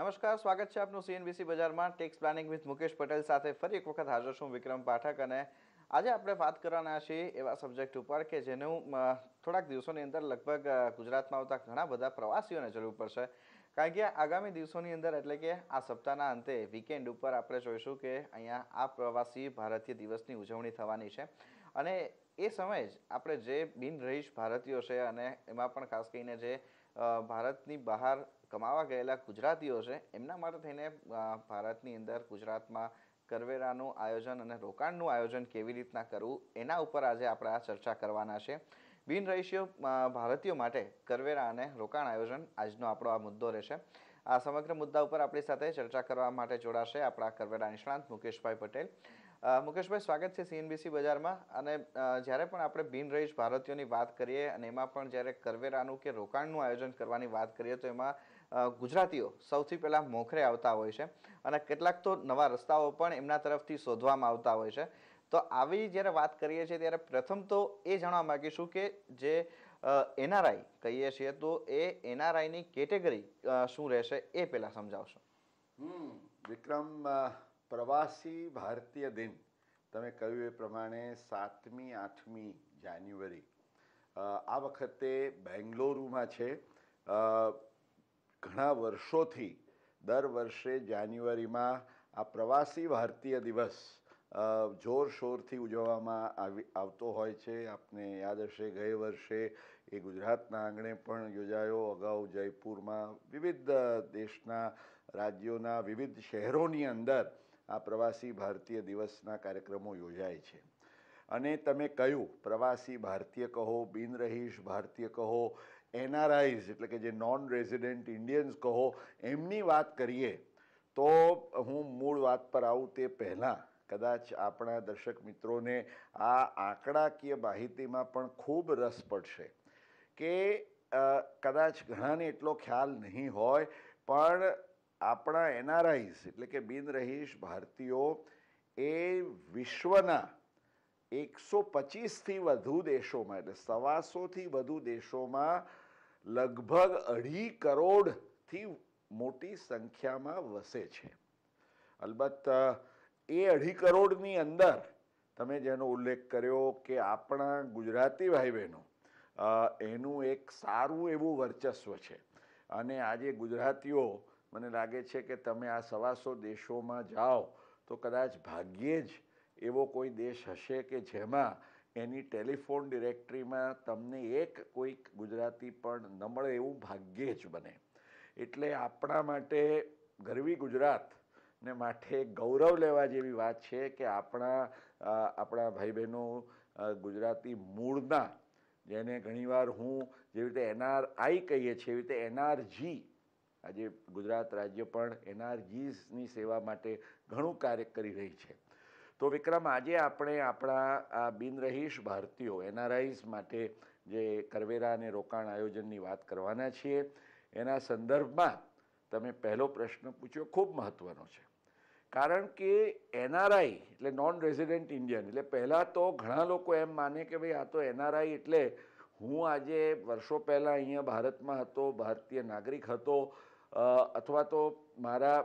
નમસ્કાર સ્વાગત છે આપનું સીએનબીસી બજારમાં tax planning with Mukesh Patel સાથે ફરી એક વખત હાજર છું વિક્રમ પાઠક અને આજે આપણે વાત કરવાના છીએ એવા સબ્જેક્ટ ઉપર કે જેનું થોડાક દિવસોની અંદર લગભગ ગુજરાતમાં આવતા ઘણા બધા પ્રવાસીઓને જરૂર પડશે કારણ કે આગામી દિવસોની અંદર એટલે કે આ સપ્તાહના અંતે વીકેન્ડ ઉપર આપણે જોઈશું કે અહીંયા આ પ્રવાસી ભારતીય દિવસની ઉજવણી થવાની છે અને એ સમયે જ આપણે જે બિનરહીશ ભારતીયો છે અને એમાં પણ ખાસ કરીને જે ભારતની બહાર કમાવા ગયેલા ગુજરાતીઓ છે એમના માટે થઈને ભારતની અંદર ગુજરાતમાં કરવેરાનું આયોજન અને રોકાણનું આયોજન કેવી રીતના કરવું એના ઉપર આજે આપણે આ ચર્ચા કરવાના છે બિન રહીશીઓ ભારતીયો માટે કરવેરા અને રોકાણ આયોજન આજનો આપણો આ મુદ્દો રહેશે આ સમગ્ર મુદ્દા ઉપર આપણી સાથે ચર્ચા કરવા માટે જોડાશે આપણા કરવેરા નિષ્ણાંત મુકેશભાઈ પટેલ મુકેશભાઈ સ્વાગત છે સીએનબીસી બજારમાં અને જ્યારે પણ આપણે બિન રહીશ ભારતીયોની વાત કરીએ અને એમાં પણ જ્યારે કરવેરાનું કે રોકાણનું આયોજન કરવાની વાત કરીએ તો એમાં ગુજરાતીઓ સૌથી પહેલાં મોખરે આવતા હોય છે અને કેટલાક તો નવા રસ્તાઓ પણ એમના તરફથી શોધવામાં આવતા હોય છે તો આવી જ્યારે વાત કરીએ છીએ ત્યારે પ્રથમ તો એ જાણવા માગીશું કે જે એનઆરઆઈ કહીએ છીએ તો એ એનઆરઆઈની કેટેગરી શું રહેશે એ પહેલાં સમજાવશો વિક્રમ પ્રવાસી ભારતીય દિન તમે કહ્યું એ પ્રમાણે સાતમી આઠમી જાન્યુઆરી આ વખતે બેંગ્લોરુમાં છે ઘણા વર્ષોથી દર વર્ષે જાન્યુઆરીમાં આ પ્રવાસી ભારતીય દિવસ જોરશોરથી ઉજવવામાં આવી આવતો હોય છે આપને યાદ હશે ગયે વર્ષે એ ગુજરાતના આંગણે પણ યોજાયો અગાઉ જયપુરમાં વિવિધ દેશના રાજ્યોના વિવિધ શહેરોની અંદર આ પ્રવાસી ભારતીય દિવસના કાર્યક્રમો યોજાય છે અને તમે કહ્યું પ્રવાસી ભારતીય કહો બિનરહીશ ભારતીય કહો એનઆરઆઈઝ એટલે કે જે નોન રેઝિડેન્ટ ઇન્ડિયન્સ કહો એમની વાત કરીએ તો હું મૂળ વાત પર આવું તે પહેલાં કદાચ આપણા દર્શક મિત્રોને આ આંકડાકીય માહિતીમાં પણ ખૂબ રસ પડશે કે કદાચ ઘણાને એટલો ખ્યાલ નહીં હોય પણ આપણા એનઆરઆઈઝ એટલે કે બિનરહીશ ભારતીયો એ વિશ્વના એકસો પચીસથી વધુ દેશોમાં એટલે સવાસોથી વધુ દેશોમાં લગભગ અઢી કરોડથી મોટી સંખ્યામાં વસે છે અલબત્ત એ અઢી કરોડની અંદર તમે જેનો ઉલ્લેખ કર્યો કે આપણા ગુજરાતી ભાઈ બહેનો એનું એક સારું એવું વર્ચસ્વ છે અને આજે ગુજરાતીઓ મને લાગે છે કે તમે આ સવાસો દેશોમાં જાઓ તો કદાચ ભાગ્યે જ એવો કોઈ દેશ હશે કે જેમાં એની ટેલિફોન ડિરેક્ટરીમાં તમને એક કોઈક ગુજરાતી પણ નમળે એવું ભાગ્યે જ બને એટલે આપણા માટે ગરવી ગુજરાત ને માટે ગૌરવ લેવા જેવી વાત છે કે આપણા આપણા ભાઈ બહેનો ગુજરાતી મૂળના જેને ઘણીવાર હું જેવી રીતે એનઆરઆઈ કહીએ છીએ એવી રીતે એનઆરજી આજે ગુજરાત રાજ્ય પણ એનઆરજીસની સેવા માટે ઘણું કાર્ય કરી રહી છે તો વિક્રમ આજે આપણે આપણા આ બિનરહીશ ભારતીયો એનઆરઆઈઝ માટે જે કરવેરા અને રોકાણ આયોજનની વાત કરવાના છીએ એના સંદર્ભમાં તમે પહેલો પ્રશ્ન પૂછ્યો ખૂબ મહત્ત્વનો છે કારણ કે એનઆરઆઈ એટલે નોન રેઝિડન્ટ ઇન્ડિયન એટલે પહેલાં તો ઘણા લોકો એમ માને કે ભાઈ આ તો એનઆરઆઈ એટલે હું આજે વર્ષો પહેલાં અહીંયા ભારતમાં હતો ભારતીય નાગરિક હતો અથવા તો મારા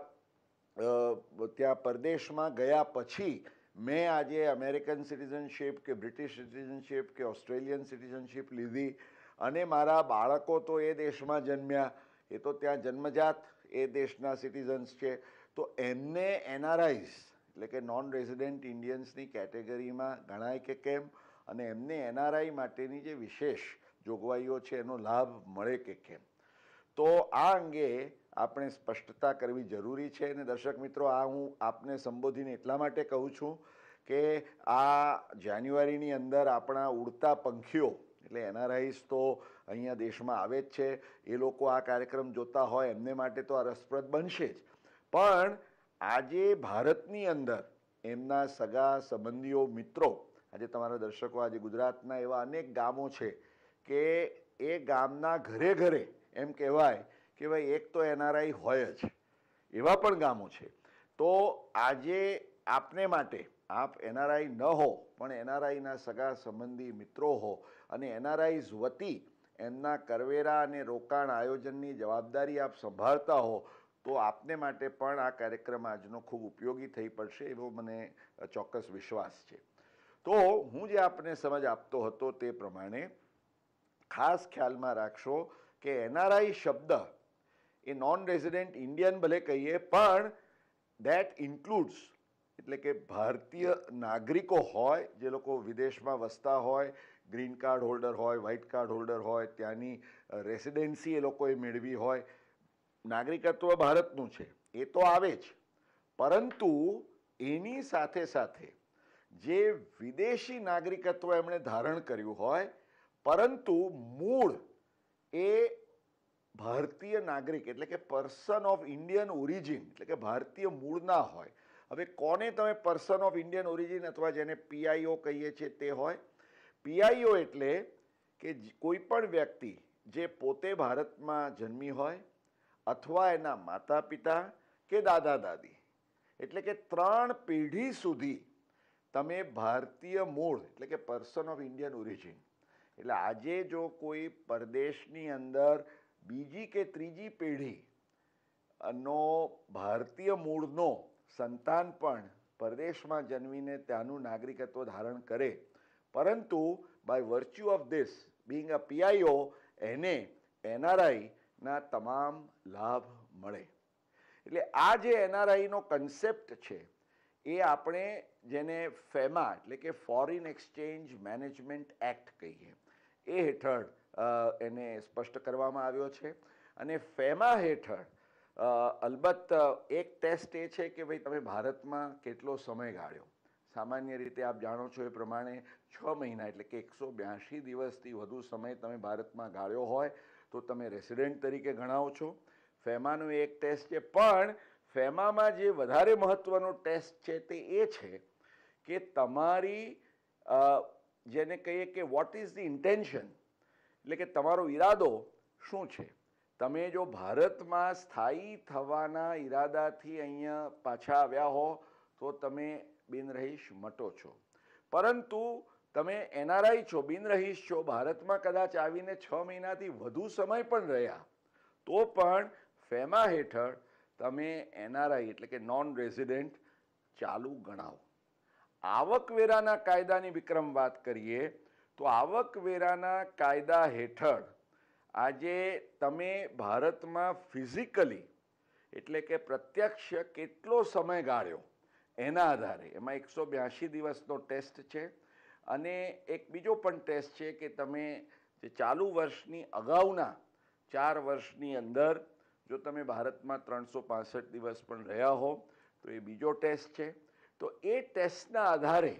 ત્યાં પરદેશમાં ગયા પછી મેં આજે અમેરિકન સિટીઝનશીપ કે બ્રિટિશ સિટીઝનશીપ કે ઓસ્ટ્રેલિયન સિટીઝનશીપ લીધી અને મારા બાળકો તો એ દેશમાં જન્મ્યા એ તો ત્યાં જન્મજાત એ દેશના સિટીઝન્સ છે તો એમને એનઆરઆઈઝ એટલે કે નોન રેઝિડન્ટ ઇન્ડિયન્સની કેટેગરીમાં ગણાય કે કેમ અને એમને એનઆરઆઈ માટેની જે વિશેષ જોગવાઈઓ છે એનો લાભ મળે કે કેમ તો આ અંગે આપણે સ્પષ્ટતા કરવી જરૂરી છે અને દર્શક મિત્રો આ હું આપને સંબોધીને એટલા માટે કહું છું કે આ જાન્યુઆરીની અંદર આપણા ઉડતા પંખીઓ એટલે એનઆરઆઈસ તો અહીંયા દેશમાં આવે જ છે એ લોકો આ કાર્યક્રમ જોતા હોય એમને માટે તો આ રસપ્રદ બનશે જ પણ આજે ભારતની અંદર એમના સગા સંબંધીઓ મિત્રો આજે તમારા દર્શકો આજે ગુજરાતના એવા અનેક ગામો છે કે એ ગામના ઘરે ઘરે એમ કહેવાય કે ભાઈ એક તો એનઆરઆઈ હોય જ એવા પણ ગામો છે તો આજે આપને માટે આપ એનઆરઆઈ ન હો પણ એનઆરઆઈના સગા સંબંધી મિત્રો હો અને એનઆરઆઈઝ વતી એમના કરવેરા અને રોકાણ આયોજનની જવાબદારી આપ સંભાળતા હો તો આપને માટે પણ આ કાર્યક્રમ આજનો ખૂબ ઉપયોગી થઈ પડશે એવો મને ચોક્કસ વિશ્વાસ છે તો હું જે આપને સમજ આપતો હતો તે પ્રમાણે ખાસ ખ્યાલમાં રાખશો કે એનઆરઆઈ શબ્દ એ નોન રેઝિડન્ટ ઇન્ડિયન ભલે કહીએ પણ દેટ ઇન્ક્લુડ્સ એટલે કે ભારતીય નાગરિકો હોય જે લોકો વિદેશમાં વસતા હોય ગ્રીન કાર્ડ હોલ્ડર હોય વ્હાઇટ કાર્ડ હોલ્ડર હોય ત્યાંની રેસિડેન્સી એ લોકોએ મેળવી હોય નાગરિકત્વ ભારતનું છે એ તો આવે જ પરંતુ એની સાથે સાથે જે વિદેશી નાગરિકત્વ એમણે ધારણ કર્યું હોય પરંતુ મૂળ એ ભારતીય નાગરિક એટલે કે પર્સન ઓફ ઇન્ડિયન ઓરિજિન એટલે કે ભારતીય મૂળના હોય હવે કોને તમે પર્સન ઓફ ઇન્ડિયન ઓરિજિન અથવા જેને પીઆઈઓ કહીએ છીએ તે હોય પીઆઈઓ એટલે કે કોઈપણ વ્યક્તિ જે પોતે ભારતમાં જન્મી હોય અથવા એના માતા પિતા કે દાદા દાદી એટલે કે ત્રણ પેઢી સુધી તમે ભારતીય મૂળ એટલે કે પર્સન ઓફ ઇન્ડિયન ઓરિજિન એટલે આજે જો કોઈ પરદેશની અંદર બીજી કે ત્રીજી પેઢી નો ભારતીય મૂળનો સંતાન પણ પરદેશમાં જન્મીને ત્યાંનું નાગરિકત્વ ધારણ કરે પરંતુ by virtue of this being a PIO એને એનઆરઆઈના તમામ લાભ મળે એટલે આ જે એનઆરઆઈનો કન્સેપ્ટ છે એ આપણે જેને ફેમા એટલે કે ફોરિન એક્સચેન્જ મેનેજમેન્ટ એક્ટ કહીએ એ હેઠળ એને સ્પષ્ટ કરવામાં આવ્યો છે અને ફેમા હેઠળ અલબત્ત એક ટેસ્ટ એ છે કે ભાઈ તમે ભારતમાં કેટલો સમય ગાળ્યો સામાન્ય રીતે આપ જાણો છો એ પ્રમાણે છ મહિના એટલે કે એકસો બ્યાસી દિવસથી વધુ સમય તમે ભારતમાં ગાળ્યો હોય તો તમે રેસિડેન્ટ તરીકે ગણાવો છો ફેમાનો એક ટેસ્ટ છે પણ ફેમામાં જે વધારે મહત્ત્વનો ટેસ્ટ છે તે એ છે કે તમારી જેને કહીએ કે વોટ ઇઝ ધી ઇન્ટેન્શન એટલે કે તમારો ઈરાદો શું છે તમે જો ભારતમાં સ્થાયી થવાના ઈરાદાથી અહીંયા પાછા આવ્યા હો તો તમે બિનરહીશ મટો છો પરંતુ તમે એનઆરઆઈ છો બિનરહીશ છો ભારતમાં કદાચ આવીને છ મહિનાથી વધુ સમય પણ રહ્યા તો પણ ફેમા હેઠળ તમે એનઆરઆઈ એટલે કે નોન રેઝિડેન્ટ ચાલુ ગણાવો આવકવેરાના કાયદાની વિક્રમ વાત કરીએ તો આવકવેરાના કાયદા હેઠળ આજે તમે ભારતમાં ફિઝિકલી એટલે કે પ્રત્યક્ષ કેટલો સમય ગાળ્યો એના આધારે એમાં એકસો બ્યાસી દિવસનો ટેસ્ટ છે અને એક બીજો પણ ટેસ્ટ છે કે તમે જે ચાલુ વર્ષની અગાઉના ચાર વર્ષની અંદર જો તમે ભારતમાં ત્રણસો દિવસ પણ રહ્યા હો તો એ બીજો ટેસ્ટ છે તો એ ટેસ્ટના આધારે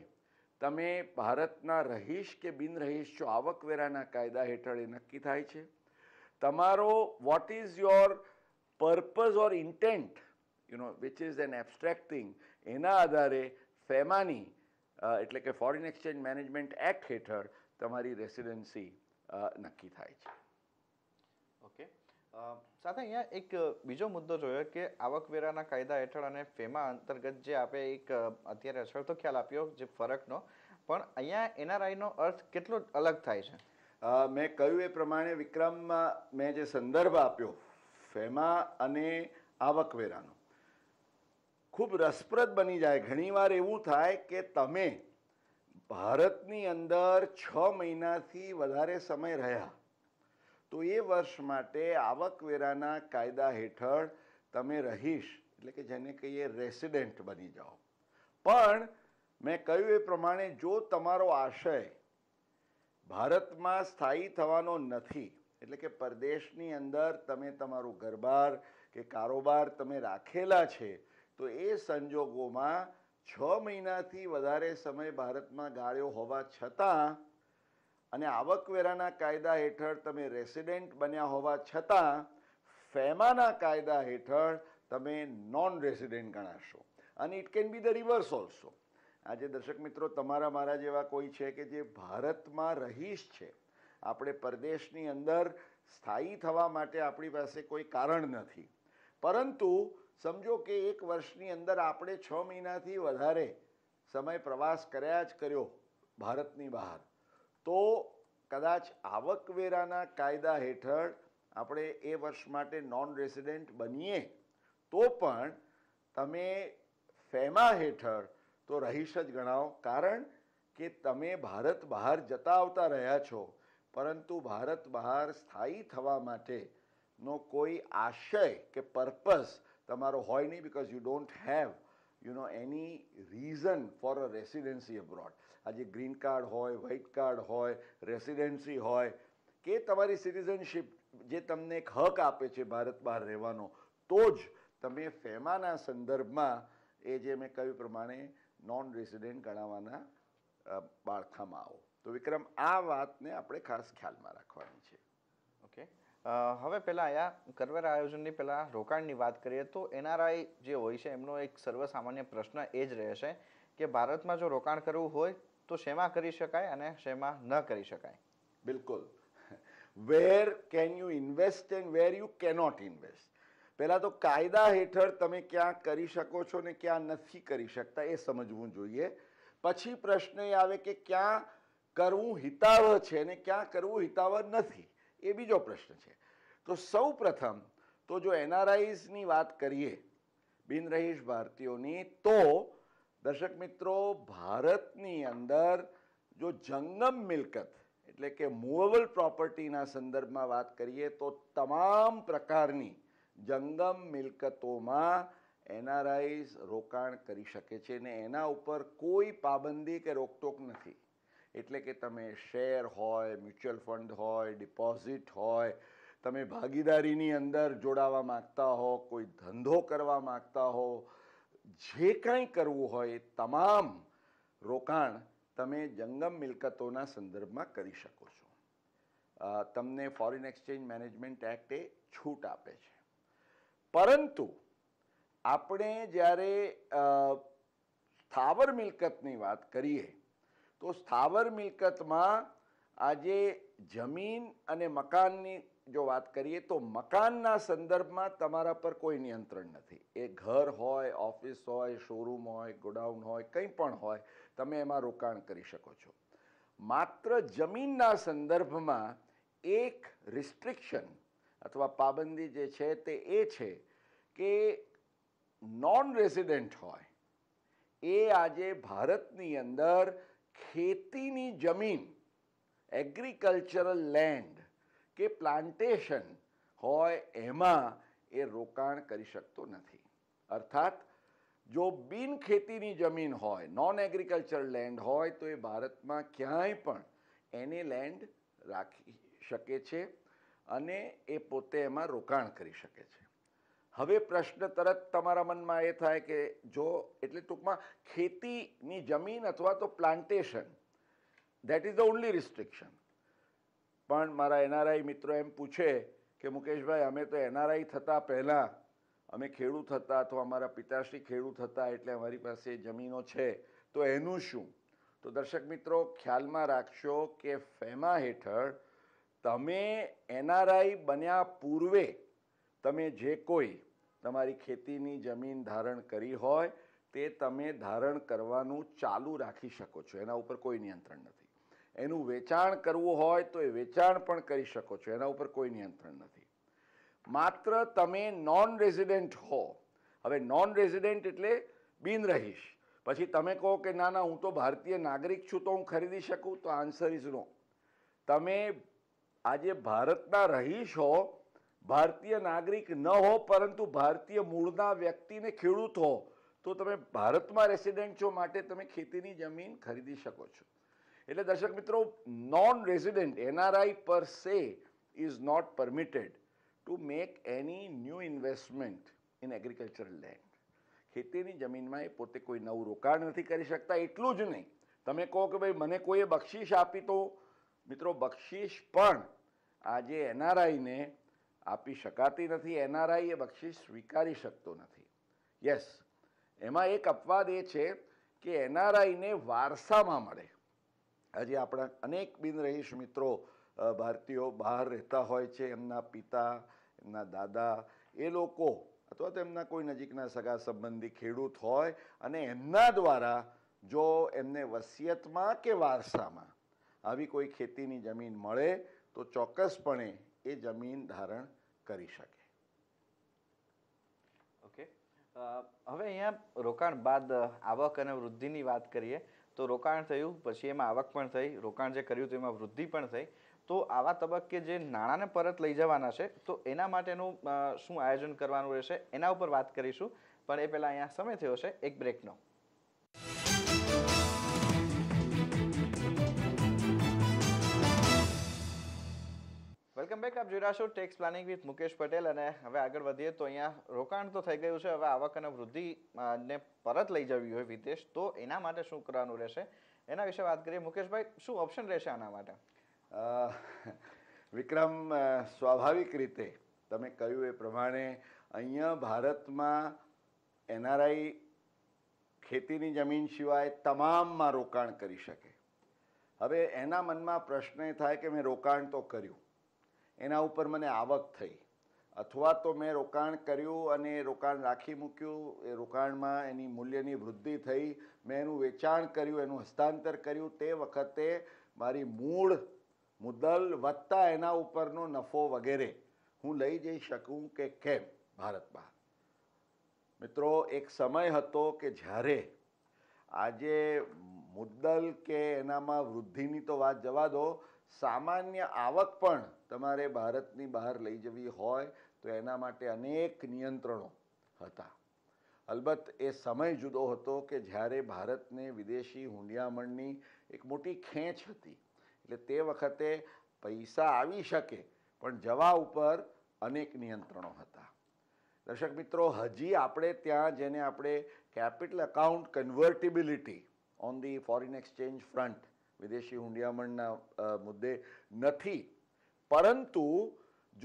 તમે ભારતના રહીશ કે બિનરહીશ છો આવકવેરાના કાયદા હેઠળ એ નક્કી થાય છે તમારો what is your purpose or intent you know which is an abstract એના આધારે ફેમાની એટલે કે ફોરેન એક્સચેન્જ મેનેજમેન્ટ એક્ટ હેઠળ તમારી રેસિડેન્સી નક્કી થાય છે સાથે અહીંયા એક બીજો મુદ્દો જોયો કે આવકવેરાના કાયદા હેઠળ અને ફેમા અંતર્ગત જે આપે એક અત્યારે અસર તો ખ્યાલ આપ્યો જે ફરકનો પણ અહીંયા એનઆરઆઈનો અર્થ કેટલો અલગ થાય છે મેં કહ્યું એ પ્રમાણે વિક્રમમાં મેં જે સંદર્ભ આપ્યો ફેમા અને આવકવેરાનો ખૂબ રસપ્રદ બની જાય ઘણીવાર એવું થાય કે તમે ભારતની અંદર છ મહિનાથી વધારે સમય રહ્યા તો એ વર્ષ માટે આવકવેરાના કાયદા હેઠળ તમે રહીશ એટલે કે જેને કહીએ રેસિડેન્ટ બની જાઓ પણ મેં કહ્યું એ પ્રમાણે જો તમારો આશય ભારતમાં સ્થાયી થવાનો નથી એટલે કે પરદેશની અંદર તમે તમારું ઘરબાર કે કારોબાર તમે રાખેલા છે તો એ સંજોગોમાં છ મહિનાથી વધારે સમય ભારતમાં ગાળ્યો હોવા છતાં અને આવકવેરાના કાયદા હેઠળ તમે રેસિડેન્ટ બન્યા હોવા છતાં ફેમાના કાયદા હેઠળ તમે નોન રેસિડેન્ટ ગણાશો અને it can be the reverse also આજે દર્શક મિત્રો તમારા મારા જેવા કોઈ છે કે જે ભારતમાં રહીશ છે આપણે પરદેશની અંદર સ્થાયી થવા માટે આપણી પાસે કોઈ કારણ નથી પરંતુ સમજો કે એક વર્ષની અંદર આપણે છ મહિનાથી વધારે સમય પ્રવાસ કર્યા જ કર્યો ભારતની બહાર તો કદાચ આવકવેરાના કાયદા હેઠળ આપણે એ વર્ષ માટે નોન રેસિડેન્ટ બનીએ તો પણ તમે ફેમા હેઠળ તો રહીશ જ ગણાવો કારણ કે તમે ભારત બહાર જતા આવતા રહ્યા છો પરંતુ ભારત બહાર સ્થાયી થવા માટેનો કોઈ આશય કે પર્પસ તમારો હોય નહીં because you don't have you know any reason for a residency abroad આજે ગ્રીન કાર્ડ હોય વ્હાઇટ કાર્ડ હોય રેસિડેન્સી હોય કે તમારી સિટીઝનશીપ જે તમને એક હક આપે છે ભારત બહાર રહેવાનો તો જ તમે ફેમાના સંદર્ભમાં એ જે મેં કહ્યું પ્રમાણે નોન રેસિડેન્ટ ગણાવવાના બાળખામાં આવો તો વિક્રમ આ વાતને આપણે ખાસ ખ્યાલમાં રાખવાની છે ઓકે હવે પહેલાં અહીંયા કરવેરા આયોજનની પહેલાં રોકાણની વાત કરીએ તો એનઆરઆઈ જે હોય છે એમનો એક સર્વસામાન્ય પ્રશ્ન એ જ રહેશે કે ભારતમાં જો રોકાણ કરવું હોય તો શેમાં કરી શકાય અને શેમાં ન કરી શકાય બિલકુલ where can you invest and where you cannot invest પહેલાં તો કાયદા હેઠળ તમે ક્યાં કરી શકો છો ને ક્યાં નથી કરી શકતા એ સમજવું જોઈએ પછી પ્રશ્ન એ આવે કે ક્યાં કરવું હિતાવહ છે ને ક્યાં કરવું હિતાવહ નથી એ બીજો પ્રશ્ન છે તો સૌ પ્રથમ તો જો એનઆરઆઈઝની વાત કરીએ બિનરહીશ ભારતીયોની તો દર્શક મિત્રો ભારતની અંદર જો જંગમ મિલકત એટલે કે મૂવેબલ પ્રોપર્ટીના સંદર્ભમાં વાત કરીએ તો તમામ પ્રકારની જંગમ મિલકતોમાં એનઆરઆઈસ રોકાણ કરી શકે છે ને એના ઉપર કોઈ પાબંદી કે રોકટોક નથી એટલે કે તમે શેર હોય મ્યુચ્યુઅલ ફંડ હોય ડિપોઝિટ હોય તમે ભાગીદારીની અંદર જોડાવા માગતા હો કોઈ ધંધો કરવા માગતા હો જે કાંઈ કરવું હોય તમામ રોકાણ તમે જંગમ મિલકતોના સંદર્ભમાં કરી શકો છો તમને ફોરેન એક્સચેન્જ મેનેજમેન્ટ એક્ટે છૂટ આપે છે પરંતુ આપણે જ્યારે સ્થાવર મિલકતની વાત કરીએ તો સ્થાવર મિલકતમાં આજે જમીન અને મકાનની જો વાત કરીએ તો મકાનના સંદર્ભમાં તમારા પર કોઈ નિયંત્રણ નથી એ ઘર હોય ઓફિસ હોય શોરૂમ હોય ગોડાઉન હોય કંઈ પણ હોય તમે એમાં રોકાણ કરી શકો છો માત્ર જમીનના સંદર્ભમાં એક રિસ્ટ્રિક્શન અથવા પાબંદી જે છે તે એ છે કે નોન રેસિડેન્ટ હોય એ આજે ભારતની અંદર ખેતીની જમીન એગ્રીકલ્ચરલ લેન્ડ કે પ્લાન્ટેશન હોય એમાં એ રોકાણ કરી શકતો નથી અર્થાત જો બિન ખેતીની જમીન હોય નોન એગ્રીકલ્ચર લેન્ડ હોય તો એ ભારતમાં ક્યાંય પણ એને લેન્ડ રાખી શકે છે અને એ પોતે એમાં રોકાણ કરી શકે છે હવે પ્રશ્ન તરત તમારા મનમાં એ થાય કે જો એટલે ટૂંકમાં ખેતીની જમીન અથવા તો plantation that is the only restriction પણ મારા એનઆરઆઈ મિત્રો એમ પૂછે કે મુકેશભાઈ અમે તો એનઆરઆઈ થતાં પહેલાં અમે ખેડૂત હતા અથવા અમારા પિતાશ્રી ખેડૂત હતા એટલે અમારી પાસે જમીનો છે તો એનું શું તો દર્શક મિત્રો ખ્યાલમાં રાખશો કે ફેમા હેઠળ તમે એનઆરઆઈ બન્યા પૂર્વે તમે જે કોઈ તમારી ખેતીની જમીન ધારણ કરી હોય તે તમે ધારણ કરવાનું ચાલુ રાખી શકો છો એના ઉપર કોઈ નિયંત્રણ નથી એનું વેચાણ કરવું હોય તો એ વેચાણ પણ કરી શકો છો એના ઉપર કોઈ નિયંત્રણ નથી માત્ર તમે નોન રેઝિડેન્ટ હો હવે નોન રેઝિડેન્ટ એટલે બિન રહીશ પછી તમે કહો કે ના ના હું તો ભારતીય નાગરિક છું તો હું ખરીદી શકું તો આન્સર ઇઝ નો તમે આજે ભારતના રહીશ હો ભારતીય નાગરિક ન હો પરંતુ ભારતીય મૂળના વ્યક્તિને ખેડૂત હો તો તમે ભારતમાં રેસિડેન્ટ છો માટે તમે ખેતીની જમીન ખરીદી શકો છો એટલે દર્શક મિત્રો non resident NRI per se is not permitted to make any new investment in agricultural land ખેતીની જમીનમાં એ પોતે કોઈ નવું રોકાણ નથી કરી શકતા એટલું જ નહીં તમે કહો કે ભાઈ મને કોઈએ બક્ષીસ આપી તો મિત્રો બક્ષીસ પણ આજે એનઆરઆઈને આપી શકાતી નથી એનઆરઆઈ એ બક્ષીસ સ્વીકારી શકતો નથી યસ એમાં એક અપવાદ એ છે કે એનઆરઆઈને વારસામાં મળે હજી આપણા અનેક બિનરહીશ મિત્રો ભારતીયો બહાર રહેતા હોય છે એમના પિતા એમના દાદા એ લોકો અથવા તો એમના કોઈ નજીકના સગા સંબંધી ખેડૂત હોય અને એમના દ્વારા જો એમને વસિયતમાં કે વારસામાં આવી કોઈ ખેતીની જમીન મળે તો ચોક્કસપણે એ જમીન ધારણ કરી શકે ઓકે હવે અહીંયા રોકાણ બાદ આવક અને વૃદ્ધિની વાત કરીએ તો રોકાણ થયું પછી એમાં આવક પણ થઈ રોકાણ જે કર્યું તો એમાં વૃદ્ધિ પણ થઈ તો આવા તબક્કે જે નાણાંને પરત લઈ જવાના છે તો એના માટેનું શું આયોજન કરવાનું રહેશે એના ઉપર વાત કરીશું પણ એ પહેલાં અહીંયા સમય થયો છે એક બ્રેકનો વેલકમ બેક આપ જોઈ રહ્યા છો tax planning with Mukesh Patel અને હવે આગળ વધીએ તો અહીંયા રોકાણ તો થઈ ગયું છે હવે આવક અને વૃદ્ધિ ને પરત લઈ જવી હોય વિદેશ તો એના માટે શું કરવાનું રહેશે એના વિશે વાત કરીએ મુકેશભાઈ શું ઓપ્શન રહેશે આના માટે વિક્રમ સ્વાભાવિક રીતે તમે કહ્યું એ પ્રમાણે અહીંયા ભારતમાં એનઆરઆઈ ખેતીની જમીન સિવાય તમામમાં રોકાણ કરી શકે હવે એના મનમાં પ્રશ્ન એ થાય કે મેં રોકાણ તો કર્યું એના ઉપર મને આવક થઈ અથવા તો મેં રોકાણ કર્યું અને રોકાણ રાખી મૂક્યું એ રોકાણમાં એની મૂલ્યની વૃદ્ધિ થઈ મેં એનું વેચાણ કર્યું એનું હસ્તાંતર કર્યું તે વખતે મારી મૂળ મુદ્દલ વધતા એના ઉપરનો નફો વગેરે હું લઈ જઈ શકું કે કેમ ભારતમાં મિત્રો એક સમય હતો કે જ્યારે આજે મુદ્દલ કે એનામાં વૃદ્ધિની તો વાત જવા દો સામાન્ય આવક પણ તમારે ભારતની બહાર લઈ જવી હોય તો એના માટે અનેક નિયંત્રણો હતા અલબત્ત એ સમય જુદો હતો કે જ્યારે ભારતને વિદેશી હુંડિયામણની એક મોટી ખેંચ હતી એટલે તે વખતે પૈસા આવી શકે પણ જવા ઉપર અનેક નિયંત્રણો હતા દર્શક મિત્રો હજી આપણે ત્યાં જેને આપણે capital account convertibility on the foreign exchange front વિદેશી હુંડિયામણના મુદ્દે નથી પરંતુ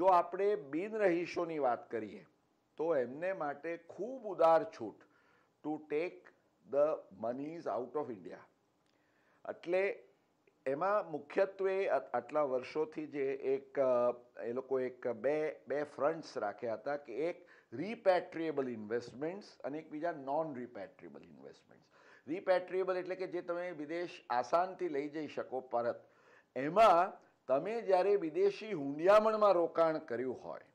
જો આપણે બિનરહીશોની વાત કરીએ તો એમને માટે ખૂબ ઉદાર છૂટ to take the monies out of India એટલે એમાં મુખ્યત્વે આટલા વર્ષોથી જે એક એ લોકો એક બે બે ફ્રન્ટ્સ રાખ્યા હતા કે એક રિપેટ્રીએબલ ઇન્વેસ્ટમેન્ટ્સ અને એકબીજા નોન રિપેટ્રીએબલ ઇન્વેસ્ટમેન્ટ્સ રિપેટ્રીએબલ એટલે કે જે તમે વિદેશ આસાનથી લઈ જઈ શકો પરત એમાં તમે જ્યારે વિદેશી હુંડિયામણમાં રોકાણ કર્યું હોય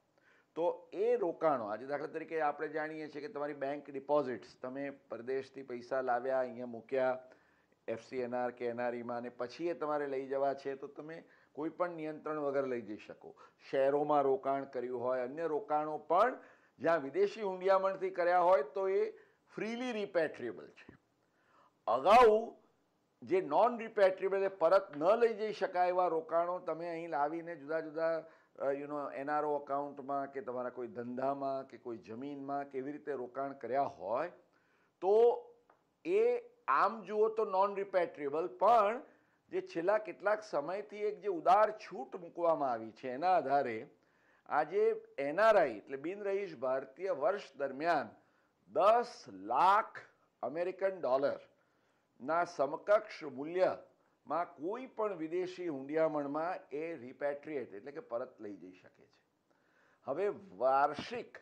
તો એ રોકાણો આજે દાખલા તરીકે આપણે જાણીએ છીએ કે તમારી બેંક ડિપોઝિટ્સ તમે પરદેશથી પૈસા લાવ્યા અહીંયા મૂક્યા એફસી એનઆર કે એનઆરઈમાં e અને પછી એ તમારે લઈ જવા છે તો તમે કોઈ પણ નિયંત્રણ વગર લઈ જઈ શકો શહેરોમાં રોકાણ કર્યું હોય અન્ય રોકાણો પણ જ્યાં વિદેશી હુંડિયામણથી કર્યા હોય તો એ ફ્રીલી રિપેટ્રીએબલ છે અગાઉ જે નોન રિપેટ્રીબલ પરત ન લઈ જઈ શકાય એવા રોકાણો તમે અહીં લાવીને જુદા જુદા યુનો એનઆરઓ અકાઉન્ટમાં કે તમારા કોઈ ધંધામાં કે કોઈ જમીનમાં કેવી રીતે રોકાણ કર્યા હોય તો એ આમ જુઓ તો નોન રિપેટ્રીબલ પણ જે છેલ્લા કેટલાક સમયથી એક જે ઉદાર છૂટ મૂકવામાં આવી છે એના આધારે આજે એનઆરઆઈ એટલે બિનરહીશ ભારતીય વર્ષ દરમિયાન દસ લાખ અમેરિકન ડોલર ના સમકક્ષ મૂલ્યમાં કોઈ પણ વિદેશી હુંડિયામણમાં એ રિપેટ્રિએટ એટલે કે પરત લઈ જઈ શકે છે હવે વાર્ષિક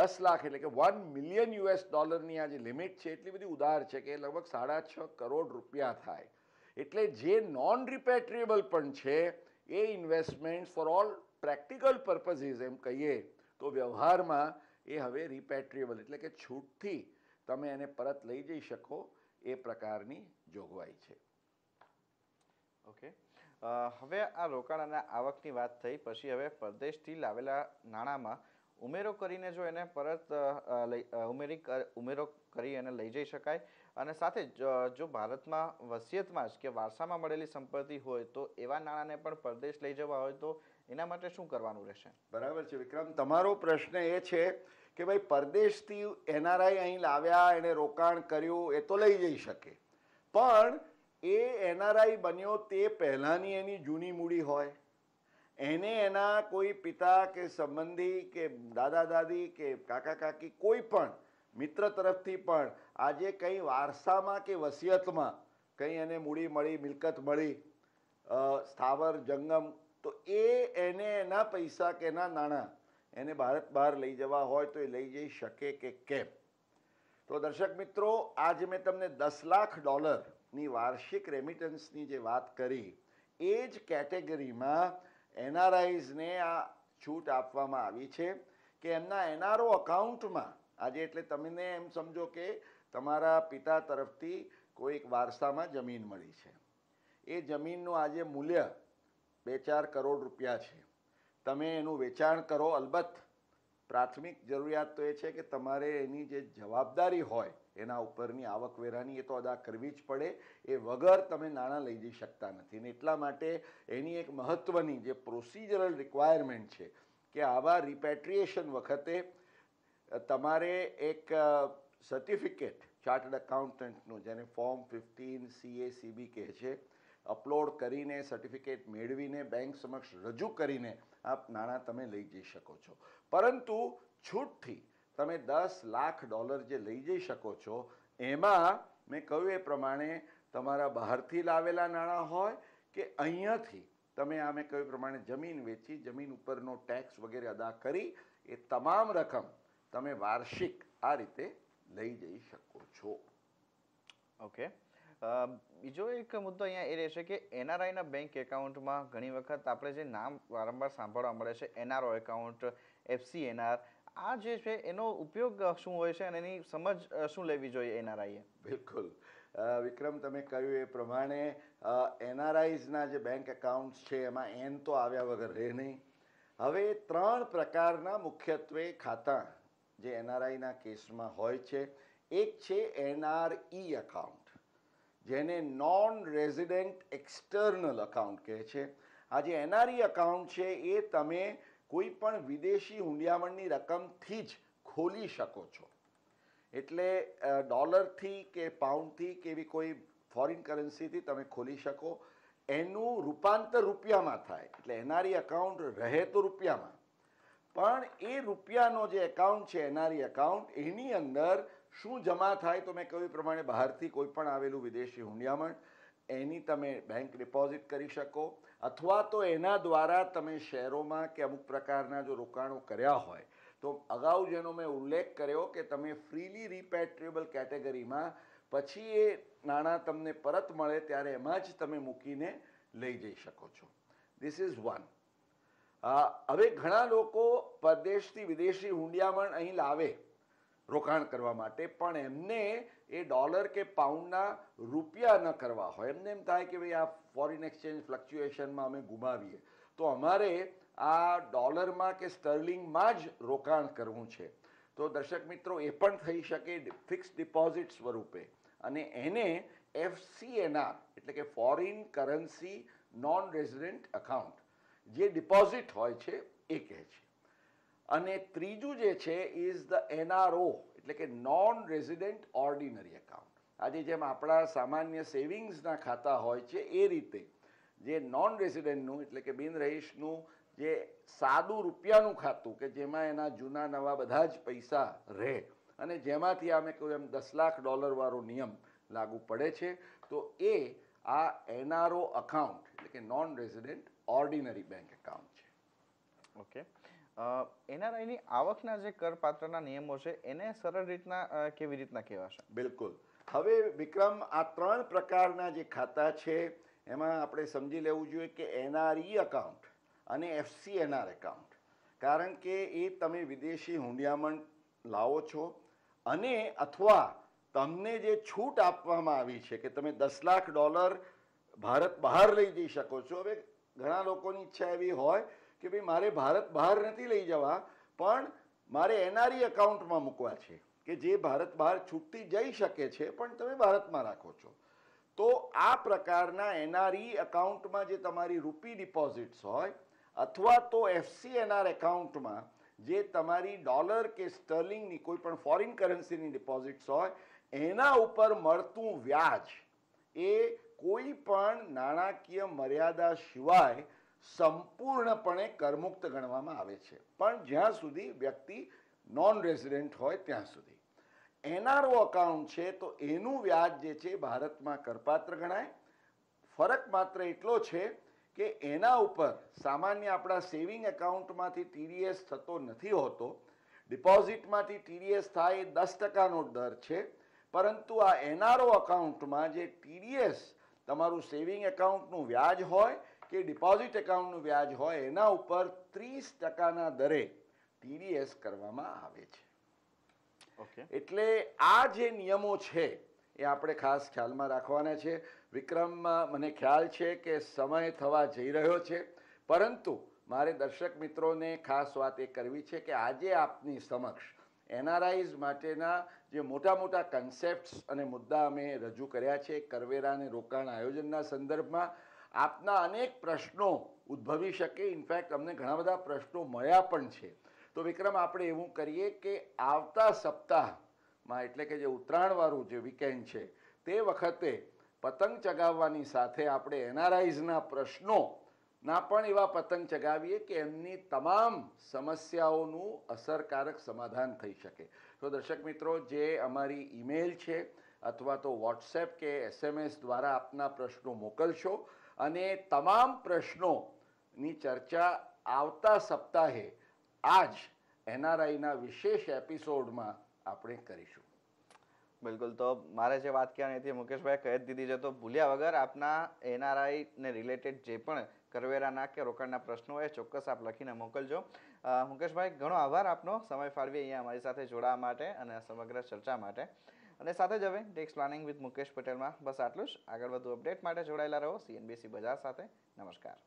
દસ લાખ એટલે કે વન મિલિયન યુએસ ડોલરની આ જે લિમિટ છે એટલી બધી ઉદાર છે કે લગભગ સાડા છ કરોડ રૂપિયા થાય એટલે જે નોન રિપેટ્રિએબલ પણ છે એ investment for all practical purposes એમ કહીએ તો વ્યવહારમાં એ હવે રિપેટ્રિએબલ એટલે કે છૂટથી તમે એને પરત લઈ જઈ શકો એ પ્રકારની જોગવાઈ છે ઓકે હવે આ રોકાણ અને આવકની વાત થઈ પછી હવે પરદેશથી લાવેલા નાણાંમાં ઉમેરો કરીને જો એને પરત ઉમેરી ઉમેરો કરી અને લઈ જઈ શકાય અને સાથે જો ભારતમાં વસિયતમાં જ કે વારસામાં મળેલી સંપત્તિ હોય તો એવા નાણાંને પણ પરદેશ લઈ જવા હોય તો એના માટે શું કરવાનું રહેશે બરાબર છે વિક્રમ તમારો પ્રશ્ન એ છે કે ભાઈ પરદેશથી એનઆરઆઈ અહીં લાવ્યા એણે રોકાણ કર્યું એ તો લઈ જઈ શકે પણ એ એનઆરઆઈ બન્યો તે પહેલાંની એની જૂની મૂડી હોય એને એના કોઈ પિતા કે સંબંધી કે દાદા દાદી કે કાકા કાકી કોઈ પણ મિત્ર તરફથી પણ આજે કંઈ વારસામાં કે વસિયતમાં કંઈ એને મૂડી મળી મિલકત મળી સ્થાવર જંગમ તો એ એને એના પૈસા કે એના નાણાં એને ભારત બહાર લઈ જવા હોય તો એ લઈ જઈ શકે કે કેમ તો દર્શક મિત્રો આજે મેં તમને દસ લાખ ડોલરની વાર્ષિક રેમિટન્સની જે વાત કરી એ જ કેટેગરીમાં એનઆરઆઈઝને આ છૂટ આપવામાં આવી છે કે એમના એનઆરઓ અકાઉન્ટમાં આજે એટલે તમને એમ સમજો કે તમારા પિતા તરફથી કોઈક વારસામાં જમીન મળી છે એ જમીનનું આજે મૂલ્ય બે ચાર કરોડ રૂપિયા છે તમે એનું વેચાણ કરો અલબત્ત પ્રાથમિક જરૂરિયાત તો એ છે કે તમારે એની જે જવાબદારી હોય એના ઉપરની આવકવેરાની એ તો અદા કરવી જ પડે એ વગર તમે નાણાં લઈ જઈ શકતા નથી ને એટલા માટે એની એક મહત્ત્વની જે પ્રોસિજરલ રિક્વાયરમેન્ટ છે કે આવા રિપેટ્રિએશન વખતે તમારે એક સર્ટિફિકેટ ચાર્ટર્ડ એકાઉન્ટન્ટનું જેને ફોર્મ ફિફ્ટીન સીએ સીબી કહે છે અપલોડ કરીને સર્ટિફિકેટ મેળવીને બેંક સમક્ષ રજૂ કરીને આપ નાણાં તમે લઈ જઈ શકો છો પરંતુ છૂટથી તમે દસ લાખ ડોલર જે લઈ જઈ શકો છો એમાં મેં કહ્યું એ પ્રમાણે તમારા બહારથી લાવેલા નાણાં હોય કે અહીંયાથી તમે આ મેં કહ્યું પ્રમાણે જમીન વેચી જમીન ઉપરનો ટેક્સ વગેરે અદા કરી એ તમામ રકમ તમે વાર્ષિક આ રીતે લઈ જઈ શકો છો ઓકે બીજો એક મુદ્દો અહીંયા એ રહેશે કે એનઆરઆઈના બેંક એકાઉન્ટમાં ઘણી વખત આપણે જે નામ વારંવાર સાંભળવા મળે છે એનઆરઓ એકાઉન્ટ એફસી એનઆર આ જે છે એનો ઉપયોગ શું હોય છે અને એની સમજ શું લેવી જોઈએ એનઆરઆઈએ બિલકુલ વિક્રમ તમે કહ્યું એ પ્રમાણે એનઆરઆઈઝના જે બેંક એકાઉન્ટ્સ છે એમાં એન તો આવ્યા વગર રહે નહીં હવે ત્રણ પ્રકારના મુખ્યત્વે ખાતા જે એનઆરઆઈના કેસમાં હોય છે એક છે એનઆરઈ એકાઉન્ટ જેને નોન રેઝિડેન્ટ એક્સટર્નલ અકાઉન્ટ કહે છે આ જે એનઆરઈ અકાઉન્ટ e છે એ તમે કોઈ પણ વિદેશી હુંડિયામણની રકમથી જ ખોલી શકો છો એટલે ડોલરથી કે પાઉન્ડથી કે એવી કોઈ ફોરિન કરન્સીથી તમે ખોલી શકો એનું રૂપાંતર રૂપિયામાં થાય એટલે એનઆરઈ અકાઉન્ટ e રહે તો રૂપિયામાં પણ એ રૂપિયાનો જે એકાઉન્ટ છે એનઆરઈ અકાઉન્ટ e એની અંદર શું જમા થાય તો મેં કહ્યું પ્રમાણે બહારથી કોઈ પણ આવેલું વિદેશી હુંડિયામણ એની તમે બેંક ડિપોઝિટ કરી શકો અથવા તો એના દ્વારા તમે શેરોમાં કે અમુક પ્રકારના જો રોકાણો કર્યા હોય તો અગાઉ જેનો મેં ઉલ્લેખ કર્યો કે તમે ફ્રીલી રિપેટ્રેબલ કેટેગરીમાં પછી એ નાણાં તમને પરત મળે ત્યારે એમાં જ તમે મૂકીને લઈ જઈ શકો છો ધીસ ઇઝ વન હવે ઘણા લોકો પરદેશથી વિદેશી હુંડિયામણ અહીં લાવે રોકાણ કરવા માટે પણ એમને એ ડોલર કે પાઉન્ડના રૂપિયા ન કરવા હોય એમને એમ થાય કે ભાઈ આ ફોરિન એક્સચેન્જ ફ્લક્ચ્યુએશનમાં અમે ગુમાવીએ તો અમારે આ ડોલરમાં કે સ્ટર્લિંગમાં જ રોકાણ કરવું છે તો દર્શક મિત્રો એ પણ થઈ શકે ફિક્સ ડિપોઝિટ સ્વરૂપે અને એને એફસીએનઆર એટલે કે foreign currency non resident account જે ડિપોઝિટ હોય છે એ કહે છે અને ત્રીજું જે છે ઇઝ ધ એનઆરઓ એટલે કે નોન રેઝિડન્ટ ઓર્ડિનરી એકાઉન્ટ આજે જેમ આપણા સામાન્ય સેવિંગ્સના ખાતા હોય છે એ રીતે જે નોન રેઝિડન્ટનું એટલે કે બિન રહીશનું જે સાદું રૂપિયાનું ખાતું કે જેમાં એના જૂના નવા બધા જ પૈસા રહે અને જેમાંથી અમે કહ્યું એમ દસ લાખ ડોલરવાળો નિયમ લાગુ પડે છે તો એ આ એનઆરઓ અકાઉન્ટ એટલે કે non resident ordinary bank account છે ઓકે એનઆરઆઈની આવકના જે કરપાત્રના નિયમો છે એને સરળ રીતના કેવી રીતના કહેવાશે બિલકુલ હવે વિક્રમ આ ત્રણ પ્રકારના જે ખાતા છે એમાં આપણે સમજી લેવું જોઈએ કે એનઆરઈ એકાઉન્ટ અને એફસી એનઆર એકાઉન્ટ કારણ કે એ તમે વિદેશી હુંડિયામણ લાવો છો અને અથવા તમને જે છૂટ આપવામાં આવી છે કે તમે દસ લાખ ડોલર ભારત બહાર લઈ જઈ શકો છો હવે ઘણા લોકોની ઈચ્છા એવી હોય કે ભાઈ મારે ભારત બહાર નથી લઈ જવા પણ મારે એનઆરઈ એકાઉન્ટમાં મૂકવા છે કે જે ભારત બહાર છૂટતી જઈ શકે છે પણ તમે ભારતમાં રાખો છો તો આ પ્રકારના એનઆરઈ એકાઉન્ટમાં જે તમારી રૂપી ડિપોઝિટ્સ હોય અથવા તો એફસી એનઆર એકાઉન્ટમાં જે તમારી ડોલર કે સ્ટર્લિંગની કોઈ પણ ફોરિન કરન્સીની ડિપોઝિટ્સ હોય એના ઉપર મળતું વ્યાજ એ કોઈ પણ નાણાકીય મર્યાદા સિવાય સંપૂર્ણપણે કરમુક્ત ગણવામાં આવે છે પણ જ્યાં સુધી વ્યક્તિ નોન રેઝિડેન્ટ હોય ત્યાં સુધી એનઆરઓ અકાઉન્ટ છે તો એનું વ્યાજ જે છે ભારતમાં કરપાત્ર ગણાય ફરક માત્ર એટલો છે કે એના ઉપર સામાન્ય આપણા સેવિંગ એકાઉન્ટમાંથી ટીડીએસ થતો નથી હોતો ડિપોઝિટમાંથી ટીડીએસ થાય એ દસ ટકાનો દર છે પરંતુ આ એનઆરઓ અકાઉન્ટમાં જે ટીડીએસ તમારું સેવિંગ એકાઉન્ટનું વ્યાજ હોય કે ડિપોઝિટ એકાઉન્ટનું વ્યાજ હોય એના ઉપર ત્રીસ ટકાના દરે ટીડીએસ કરવામાં આવે છે ઓકે એટલે આ જે નિયમો છે એ આપણે ખાસ ખ્યાલમાં રાખવાના છે વિક્રમ મને ખ્યાલ છે કે સમય થવા જઈ રહ્યો છે પરંતુ મારે દર્શક મિત્રોને ખાસ વાત એ કરવી છે કે આજે આપની સમક્ષ એનઆરઆઈઝ માટેના જે મોટા મોટા કન્સેપ્ટ્સ અને મુદ્દા અમે રજૂ કર્યા છે કરવેરા અને રોકાણ આયોજનના સંદર્ભમાં આપના અનેક પ્રશ્નો ઉદ્ભવી શકે ઇનફેક્ટ અમને ઘણા બધા પ્રશ્નો મળ્યા પણ છે તો વિક્રમ આપણે એવું કરીએ કે આવતા સપ્તાહમાં એટલે કે જે ઉત્તરાયણવાળું જે વીકેન્ડ છે તે વખતે પતંગ ચગાવવાની સાથે આપણે એનઆરઆઈઝના પ્રશ્નો ના પણ એવા પતંગ ચગાવીએ કે એમની તમામ સમસ્યાઓનું અસરકારક સમાધાન થઈ શકે તો દર્શક મિત્રો જે અમારી ઈમેલ છે અથવા તો વોટ્સએપ કે એસએમએસ દ્વારા આપના પ્રશ્નો મોકલશો અને તમામ પ્રશ્નોની ચર્ચા આવતા સપ્તાહે આજ એનઆરઆઈના વિશેષ એપિસોડમાં આપણે કરીશું બિલકુલ તો મારે જે વાત કહેવાની હતી મુકેશભાઈ કહી દીધી છે તો ભૂલ્યા વગર આપના એનઆરઆઈને રિલેટેડ જે પણ કરવેરાના કે રોકાણના પ્રશ્નો હોય ચોક્કસ આપ લખીને મોકલજો મુકેશભાઈ ઘણો આભાર આપનો સમય ફાળવી અહીંયા અમારી સાથે જોડાવા માટે અને સમગ્ર ચર્ચા માટે અને સાથે જ હવે ટેક્સ પ્લાનિંગ વિથ મુકેશ પટેલમાં બસ આટલું જ આગળ વધુ અપડેટ માટે જોડાયેલા રહો સીએનબીસી બજાર સાથે નમસ્કાર